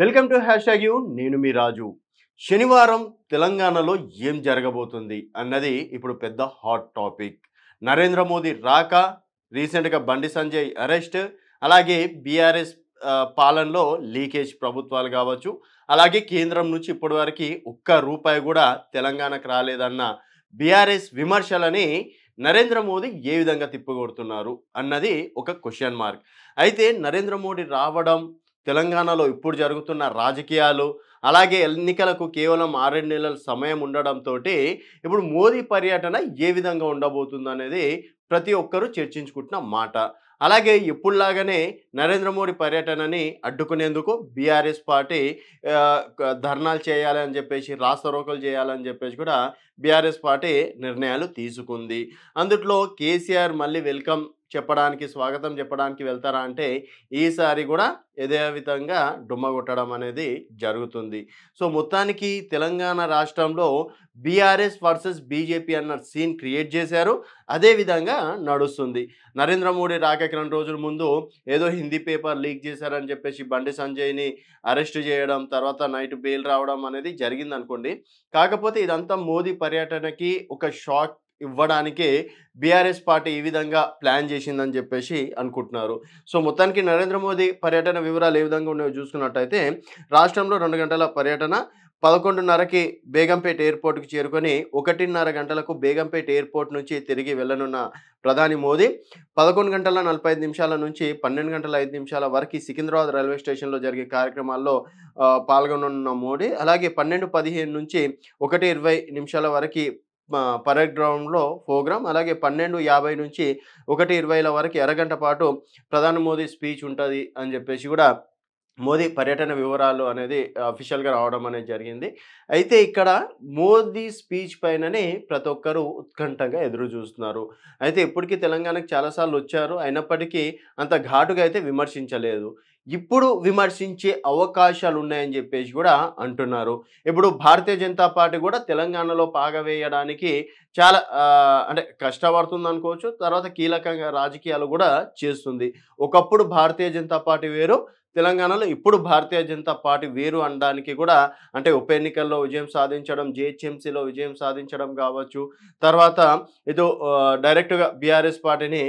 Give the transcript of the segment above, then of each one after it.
welcome to hashtag U నేను మీ రాజు శనివారం తెలంగాణలో ఏం జరగబోతుంది అన్నది ఇప్పుడు పెద్ద హాట్ టాపిక్ నరేంద్ర మోదీ రాక రీసెంట్గా బండి సంజయ్ అరెస్ట్ అలాగే బీఆర్ఎస్ పాలనలో లీకేజ్ ప్రభుత్వాలు కావచ్చు అలాగే కేంద్రం నుంచి ఇప్పటివరకు ఒక్క రూపాయి కూడా తెలంగాణకు రాలేదన్న బీఆర్ఎస్ విమర్శలని నరేంద్ర మోదీ ఏ విధంగా తిప్పగొడుతున్నారు అన్నది ఒక క్వశ్చన్ మార్క్ అయితే నరేంద్ర మోడీ రావడం తెలంగాణలో ఇప్పుడు జరుగుతున్న రాజకీయాలు అలాగే ఎన్నికలకు కేవలం ఆరేడు నెలల సమయం ఉండడంతో ఇప్పుడు మోదీ పర్యటన ఏ విధంగా ఉండబోతుంది అనేది ప్రతి ఒక్కరూ చర్చించుకుంటున్న మాట అలాగే ఇప్పుడులాగానే నరేంద్ర మోడీ పర్యటనని అడ్డుకునేందుకు బీఆర్ఎస్ పార్టీ ధర్నాలు చేయాలని చెప్పేసి రాస్తారోకలు చేయాలని చెప్పేసి కూడా బీఆర్ఎస్ పార్టీ నిర్ణయాలు తీసుకుంది అందుట్లో కేసీఆర్ మళ్ళీ వెల్కమ్ చెప్పడానికి స్వాగతం చెప్పడానికి వెళ్తారా అంటే ఈసారి కూడా యథావిధంగా డుమ్మగొట్టడం అనేది జరుగుతుంది సో మొత్తానికి తెలంగాణ రాష్ట్రంలో బీఆర్ఎస్ వర్సెస్ బీజేపీ అన్న సీన్ క్రియేట్ చేశారు అదేవిధంగా నడుస్తుంది నరేంద్ర మోడీ రాకకి రెండు రోజుల ముందు ఏదో హిందీ పేపర్ లీక్ చేశారని చెప్పేసి బండి సంజయ్ని అరెస్ట్ చేయడం తర్వాత నైట్ బెయిల్ రావడం అనేది జరిగిందనుకోండి కాకపోతే ఇదంతా మోదీ పర్యటనకి ఒక షాక్ ఇవ్వడానికే బీఆర్ఎస్ పార్టీ ఈ విధంగా ప్లాన్ చేసిందని చెప్పేసి అనుకుంటున్నారు సో మొత్తానికి నరేంద్ర మోదీ పర్యటన వివరాలు ఏ విధంగా ఉన్నాయో చూసుకున్నట్టయితే రాష్ట్రంలో రెండు గంటల పర్యటన పదకొండున్నరకి బేగంపేట ఎయిర్పోర్ట్కి చేరుకొని ఒకటిన్నర గంటలకు బేగంపేట ఎయిర్పోర్ట్ నుంచి తిరిగి వెళ్ళనున్న ప్రధాని మోదీ పదకొండు గంటల నలభై ఐదు నిమిషాల నుంచి పన్నెండు గంటల ఐదు నిమిషాల వరకు సికింద్రాబాద్ రైల్వే స్టేషన్లో జరిగే కార్యక్రమాల్లో పాల్గొననున్న మోడీ అలాగే పన్నెండు పదిహేను నుంచి ఒకటి ఇరవై నిమిషాల వరకు పరేడ్ గ్రౌండ్లో ప్రోగ్రామ్ అలాగే పన్నెండు యాభై నుంచి ఒకటి ఇరవైల వరకు అరగంట పాటు ప్రధాని మోదీ స్పీచ్ ఉంటుంది అని చెప్పేసి కూడా మోదీ పర్యటన వివరాలు అనేది అఫీషియల్గా రావడం అనేది జరిగింది అయితే ఇక్కడ మోదీ స్పీచ్ పైననే ప్రతి ఒక్కరూ ఉత్కంఠగా ఎదురు చూస్తున్నారు అయితే ఇప్పటికీ తెలంగాణకు చాలాసార్లు వచ్చారు అయినప్పటికీ అంత ఘాటుగా అయితే విమర్శించలేదు ఇప్పుడు విమర్శించే అవకాశాలు ఉన్నాయని చెప్పేసి కూడా అంటున్నారు ఇప్పుడు భారతీయ జనతా పార్టీ కూడా తెలంగాణలో పాగవేయడానికి చాలా అంటే కష్టపడుతుంది అనుకోవచ్చు తర్వాత కీలకంగా రాజకీయాలు కూడా చేస్తుంది ఒకప్పుడు భారతీయ జనతా పార్టీ వేరు తెలంగాణలో ఇప్పుడు భారతీయ జనతా పార్టీ వేరు అనడానికి కూడా అంటే ఉప ఎన్నికల్లో విజయం సాధించడం జిహెచ్ఎంసీలో విజయం సాధించడం కావచ్చు తర్వాత ఏదో డైరెక్ట్గా బీఆర్ఎస్ పార్టీని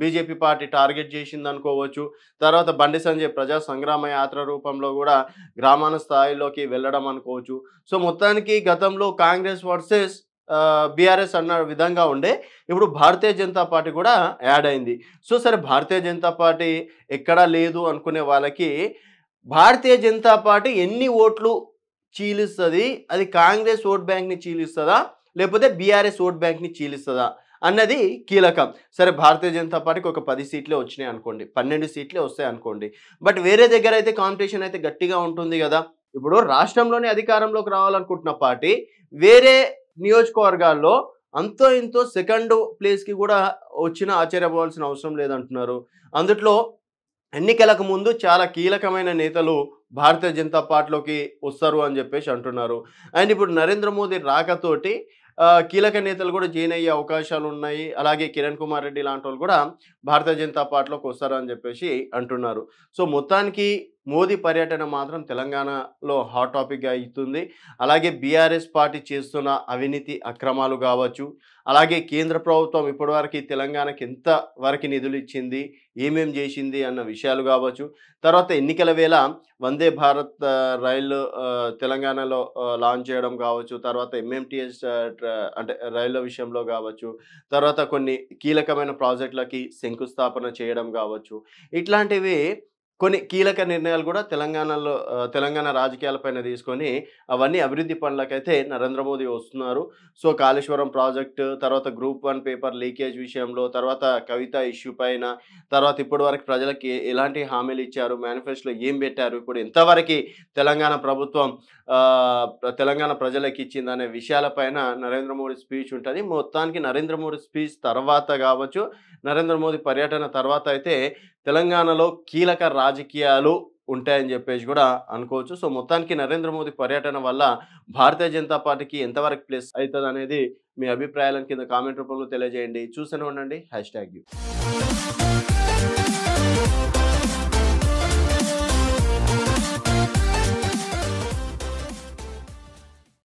బీజేపీ పార్టీ టార్గెట్ చేసింది అనుకోవచ్చు తర్వాత బండి సంజయ్ ప్రజా సంగ్రామ యాత్ర రూపంలో కూడా గ్రామాల స్థాయిలోకి వెళ్ళడం అనుకోవచ్చు సో మొత్తానికి గతంలో కాంగ్రెస్ వర్సెస్ బీఆర్ఎస్ అన్న విధంగా ఉండే ఇప్పుడు భారతీయ జనతా పార్టీ కూడా యాడ్ అయింది సో సరే భారతీయ జనతా పార్టీ ఎక్కడా లేదు అనుకునే వాళ్ళకి భారతీయ జనతా పార్టీ ఎన్ని ఓట్లు చీలిస్తుంది అది కాంగ్రెస్ ఓట్ బ్యాంక్ని చీలిస్తుందా లేకపోతే బీఆర్ఎస్ ఓట్ బ్యాంక్ని చీలిస్తుందా అన్నది కీలకం సరే భారతీయ జనతా పార్టీకి ఒక పది సీట్లే వచ్చినాయి అనుకోండి పన్నెండు సీట్లే వస్తాయి అనుకోండి బట్ వేరే దగ్గర అయితే కాంపిటీషన్ అయితే గట్టిగా ఉంటుంది కదా ఇప్పుడు రాష్ట్రంలోనే అధికారంలోకి రావాలనుకుంటున్న పార్టీ వేరే నియోజకవర్గాల్లో అంతో ఇంతో సెకండ్ ప్లేస్కి కూడా వచ్చిన ఆశ్చర్యపోవాల్సిన అవసరం లేదంటున్నారు అందుట్లో ఎన్నికలకు ముందు చాలా కీలకమైన నేతలు భారతీయ జనతా పార్టీలోకి వస్తారు అని చెప్పేసి అంటున్నారు అండ్ ఇప్పుడు నరేంద్ర మోదీ రాకతోటి కీలక నేతలు కూడా జాయిన్ అయ్యే అవకాశాలు ఉన్నాయి అలాగే కిరణ్ కుమార్ రెడ్డి లాంటి వాళ్ళు కూడా భారతీయ జనతా పార్టీలోకి వస్తారని చెప్పేసి అంటున్నారు సో మొత్తానికి మోదీ పర్యటన మాత్రం తెలంగాణలో హాట్ టాపిక్గా అవుతుంది అలాగే బీఆర్ఎస్ పార్టీ చేస్తున్న అవినీతి అక్రమాలు కావచ్చు అలాగే కేంద్ర ప్రభుత్వం ఇప్పటివరకు తెలంగాణకి ఎంత వరకు నిధులు ఇచ్చింది ఏమేం చేసింది అన్న విషయాలు కావచ్చు తర్వాత ఎన్నికల వేళ వందే భారత్ రైళ్ళు తెలంగాణలో లాంచ్ చేయడం కావచ్చు తర్వాత ఎంఎంటీఎస్ అంటే రైళ్ళ విషయంలో కావచ్చు తర్వాత కొన్ని కీలకమైన ప్రాజెక్టులకి శంకుస్థాపన చేయడం కావచ్చు ఇట్లాంటివి కొన్ని కీలక నిర్ణయాలు కూడా తెలంగాణలో తెలంగాణ రాజకీయాలపైన తీసుకొని అవన్నీ అభివృద్ధి పనులకైతే నరేంద్ర మోదీ వస్తున్నారు సో కాళేశ్వరం ప్రాజెక్టు తర్వాత గ్రూప్ వన్ పేపర్ లీకేజ్ విషయంలో తర్వాత కవిత ఇష్యూ పైన తర్వాత ఇప్పటి వరకు ప్రజలకి ఎలాంటి హామీలు ఇచ్చారు మేనిఫెస్టోలో ఏం పెట్టారు ఇప్పుడు ఇంతవరకు తెలంగాణ ప్రభుత్వం తెలంగాణ ప్రజలకు ఇచ్చిందనే విషయాలపైన నరేంద్ర మోడీ స్పీచ్ ఉంటుంది మొత్తానికి నరేంద్ర మోడీ స్పీచ్ తర్వాత కావచ్చు నరేంద్ర మోదీ పర్యటన తర్వాత అయితే తెలంగాణలో కీలక రాజకీయాలు ఉంటాయని చెప్పేసి కూడా అనుకోవచ్చు సో మొత్తానికి నరేంద్ర మోదీ పర్యటన వల్ల భారతీయ జనతా పార్టీకి ఎంతవరకు ప్లేస్ అవుతుంది అనేది మీ అభిప్రాయాలను కింద కామెంట్ రూపంలో తెలియజేయండి చూసిన ఉండండి హ్యాష్ ట్యాగ్